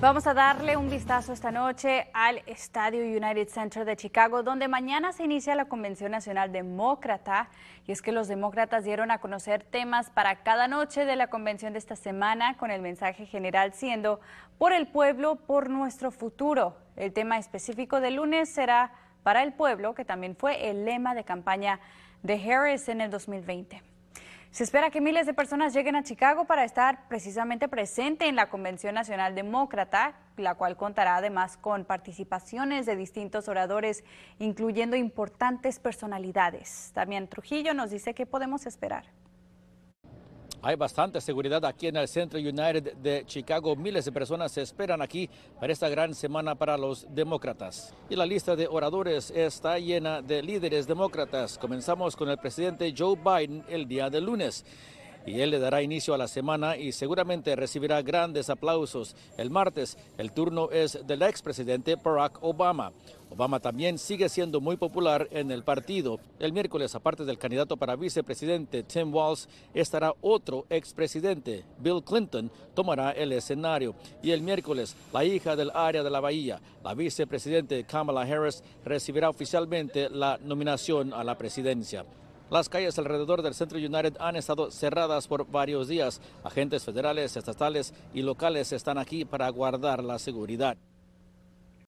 Vamos a darle un vistazo esta noche al Estadio United Center de Chicago, donde mañana se inicia la Convención Nacional Demócrata. Y es que los demócratas dieron a conocer temas para cada noche de la convención de esta semana, con el mensaje general siendo por el pueblo, por nuestro futuro. El tema específico del lunes será para el pueblo, que también fue el lema de campaña de Harris en el 2020. Se espera que miles de personas lleguen a Chicago para estar precisamente presente en la Convención Nacional Demócrata, la cual contará además con participaciones de distintos oradores, incluyendo importantes personalidades. También Trujillo nos dice qué podemos esperar. Hay bastante seguridad aquí en el Centro United de Chicago. Miles de personas se esperan aquí para esta gran semana para los demócratas. Y la lista de oradores está llena de líderes demócratas. Comenzamos con el presidente Joe Biden el día de lunes y él le dará inicio a la semana y seguramente recibirá grandes aplausos. El martes el turno es del expresidente Barack Obama. Obama también sigue siendo muy popular en el partido. El miércoles, aparte del candidato para vicepresidente Tim Walz, estará otro expresidente, Bill Clinton, tomará el escenario. Y el miércoles, la hija del área de la Bahía, la vicepresidente Kamala Harris, recibirá oficialmente la nominación a la presidencia. Las calles alrededor del centro United han estado cerradas por varios días. Agentes federales, estatales y locales están aquí para guardar la seguridad.